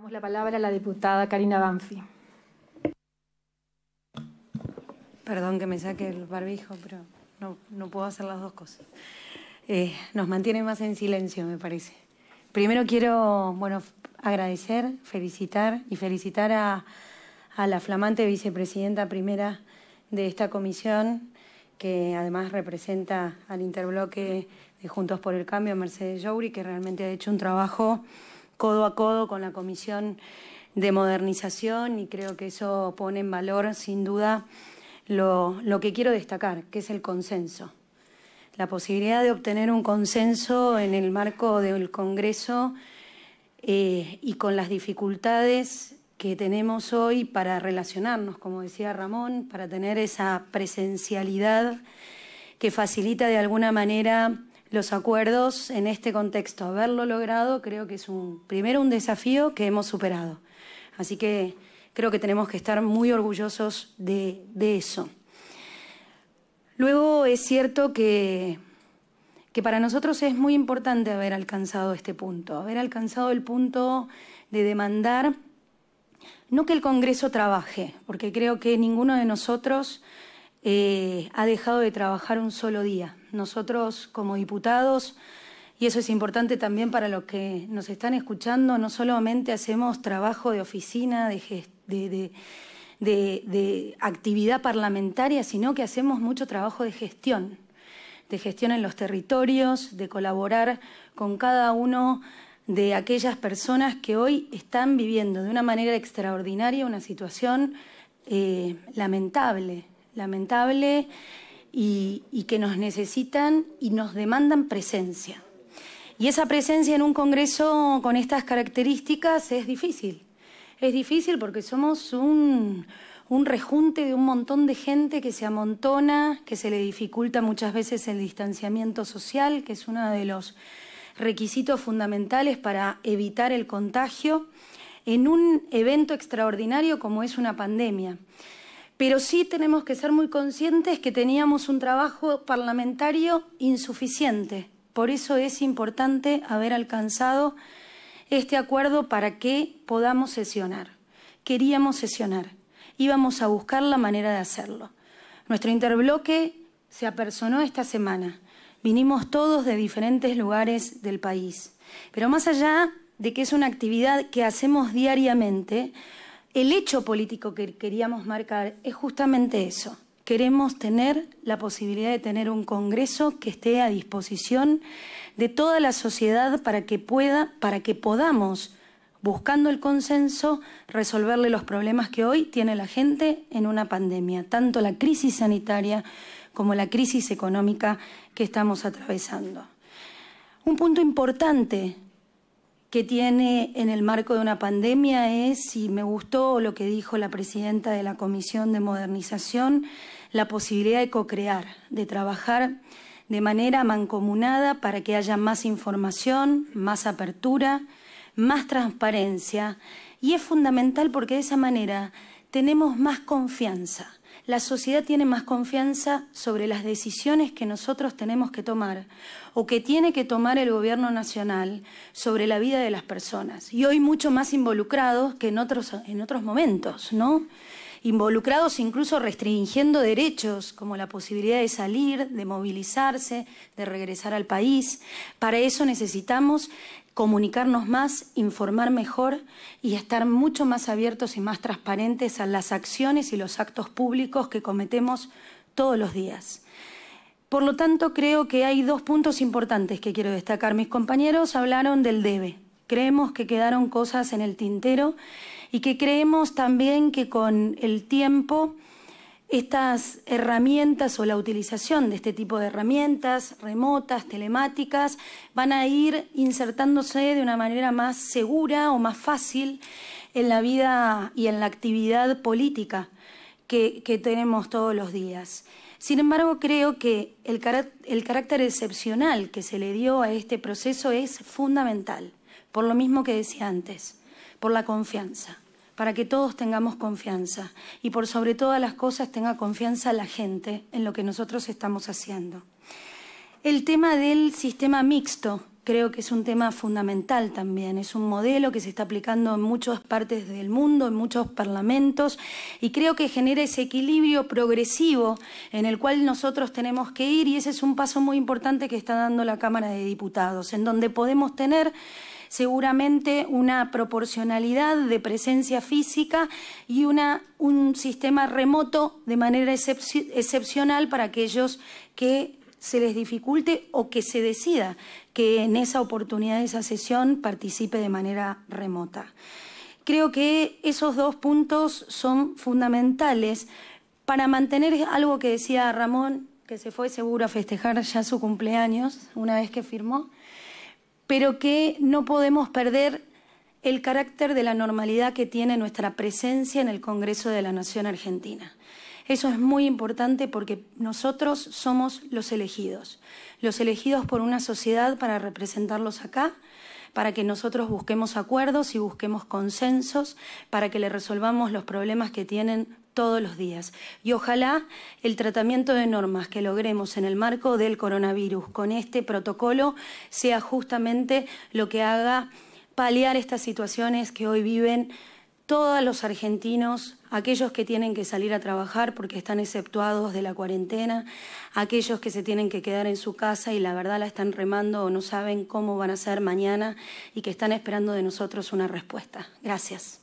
Damos la palabra a la diputada Karina Banfi. Perdón que me saque el barbijo, pero no, no puedo hacer las dos cosas. Eh, nos mantiene más en silencio, me parece. Primero quiero, bueno, agradecer, felicitar y felicitar a, la flamante vicepresidenta primera de esta comisión, que además representa al interbloque de Juntos por el Cambio, Mercedes Jouri, que realmente ha hecho un trabajo codo a codo con la Comisión de Modernización y creo que eso pone en valor, sin duda, lo, lo que quiero destacar, que es el consenso. La posibilidad de obtener un consenso en el marco del Congreso eh, y con las dificultades que tenemos hoy para relacionarnos, como decía Ramón, para tener esa presencialidad que facilita de alguna manera los acuerdos en este contexto. Haberlo logrado creo que es un, primero un desafío que hemos superado. Así que creo que tenemos que estar muy orgullosos de, eso. Luego es cierto que, que para nosotros es muy importante haber alcanzado este punto, haber alcanzado el punto de demandar, no que el Congreso trabaje, porque creo que ninguno de nosotros eh, ha dejado de trabajar un solo día nosotros como diputados, y eso es importante también para los que nos están escuchando, no solamente hacemos trabajo de oficina, de, actividad parlamentaria, sino que hacemos mucho trabajo de gestión, de gestión en los territorios, de colaborar con cada uno de aquellas personas que hoy están viviendo de una manera extraordinaria una situación eh, lamentable, lamentable y, que nos necesitan y nos demandan presencia. Y esa presencia en un Congreso con estas características es difícil. Es difícil porque somos un rejunte de un montón de gente que se amontona, que se le dificulta muchas veces el distanciamiento social, que es uno de los requisitos fundamentales para evitar el contagio, en un evento extraordinario como es una pandemia pero sí tenemos que ser muy conscientes que teníamos un trabajo parlamentario insuficiente. Por eso es importante haber alcanzado este acuerdo para que podamos sesionar. Queríamos sesionar. Íbamos a buscar la manera de hacerlo. Nuestro interbloque se apersonó esta semana. Vinimos todos de diferentes lugares del país. Pero más allá de que es una actividad que hacemos diariamente, el hecho político que queríamos marcar es justamente eso. Queremos tener la posibilidad de tener un Congreso que esté a disposición de toda la sociedad para que pueda, para que podamos, buscando el consenso, resolverle los problemas que hoy tiene la gente en una pandemia, tanto la crisis sanitaria como la crisis económica que estamos atravesando. Un punto importante que tiene en el marco de una pandemia es, y me gustó lo que dijo la presidenta de la Comisión de Modernización, la posibilidad de co-crear, de trabajar de manera mancomunada para que haya más información, más apertura, más transparencia. Y es fundamental porque de esa manera tenemos más confianza. La sociedad tiene más confianza sobre las decisiones que nosotros tenemos que tomar o que tiene que tomar el gobierno nacional sobre la vida de las personas. Y hoy mucho más involucrados que en otros, en otros momentos, ¿no? involucrados incluso restringiendo derechos como la posibilidad de salir, de movilizarse, de regresar al país. Para eso necesitamos comunicarnos más, informar mejor y estar mucho más abiertos y más transparentes a las acciones y los actos públicos que cometemos todos los días. Por lo tanto, creo que hay dos puntos importantes que quiero destacar. Mis compañeros hablaron del debe. Creemos que quedaron cosas en el tintero y que creemos también que con el tiempo estas herramientas o la utilización de este tipo de herramientas remotas, telemáticas, van a ir insertándose de una manera más segura o más fácil en la vida y en la actividad política que, tenemos todos los días. Sin embargo, creo que el carácter excepcional que se le dio a este proceso es fundamental por lo mismo que decía antes, por la confianza, para que todos tengamos confianza y por sobre todas las cosas tenga confianza la gente en lo que nosotros estamos haciendo. El tema del sistema mixto creo que es un tema fundamental también, es un modelo que se está aplicando en muchas partes del mundo, en muchos parlamentos, y creo que genera ese equilibrio progresivo en el cual nosotros tenemos que ir, y ese es un paso muy importante que está dando la Cámara de Diputados, en donde podemos tener seguramente una proporcionalidad de presencia física y un sistema remoto de manera excepcional para aquellos que se les dificulte o que se decida que en esa oportunidad, de esa sesión, participe de manera remota. Creo que esos dos puntos son fundamentales para mantener algo que decía Ramón, que se fue seguro a festejar ya su cumpleaños una vez que firmó, pero que no podemos perder el carácter de la normalidad que tiene nuestra presencia en el Congreso de la Nación Argentina. Eso es muy importante porque nosotros somos los elegidos, los elegidos por una sociedad para representarlos acá, para que nosotros busquemos acuerdos y busquemos consensos, para que le resolvamos los problemas que tienen todos los días. Y ojalá el tratamiento de normas que logremos en el marco del coronavirus con este protocolo sea justamente lo que haga paliar estas situaciones que hoy viven todos los argentinos, aquellos que tienen que salir a trabajar porque están exceptuados de la cuarentena, aquellos que se tienen que quedar en su casa y la verdad la están remando o no saben cómo van a ser mañana y que están esperando de nosotros una respuesta. Gracias.